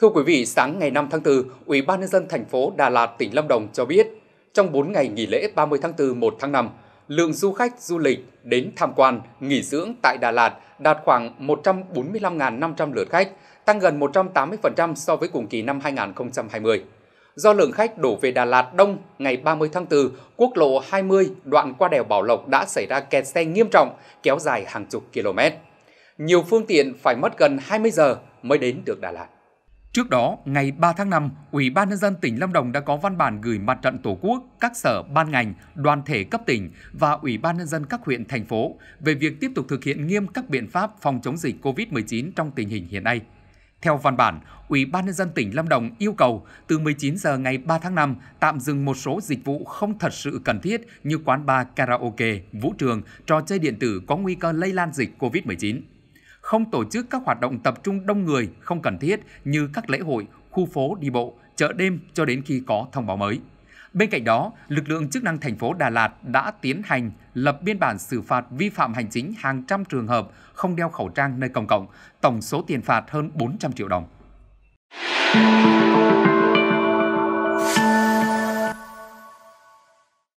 Thưa quý vị, sáng ngày 5 tháng 4, Ủy ban nhân dân thành phố Đà Lạt, tỉnh Lâm Đồng cho biết, trong 4 ngày nghỉ lễ 30 tháng 4, 1 tháng 5, lượng du khách du lịch đến tham quan, nghỉ dưỡng tại Đà Lạt đạt khoảng 145.500 lượt khách, tăng gần 180% so với cùng kỳ năm 2020. Do lượng khách đổ về Đà Lạt đông ngày 30 tháng 4, quốc lộ 20 đoạn qua đèo Bảo Lộc đã xảy ra kẹt xe nghiêm trọng, kéo dài hàng chục km. Nhiều phương tiện phải mất gần 20 giờ mới đến được Đà Lạt. Trước đó, ngày 3 tháng 5, Ủy ban nhân dân tỉnh Lâm Đồng đã có văn bản gửi mặt trận Tổ quốc, các sở, ban ngành, đoàn thể cấp tỉnh và Ủy ban nhân dân các huyện, thành phố về việc tiếp tục thực hiện nghiêm các biện pháp phòng chống dịch COVID-19 trong tình hình hiện nay. Theo văn bản, Ủy ban nhân dân tỉnh Lâm Đồng yêu cầu từ 19 giờ ngày 3 tháng 5 tạm dừng một số dịch vụ không thật sự cần thiết như quán bar, karaoke, vũ trường, trò chơi điện tử có nguy cơ lây lan dịch COVID-19 không tổ chức các hoạt động tập trung đông người không cần thiết như các lễ hội, khu phố đi bộ, chợ đêm cho đến khi có thông báo mới. Bên cạnh đó, lực lượng chức năng thành phố Đà Lạt đã tiến hành lập biên bản xử phạt vi phạm hành chính hàng trăm trường hợp không đeo khẩu trang nơi công cộng, tổng số tiền phạt hơn 400 triệu đồng.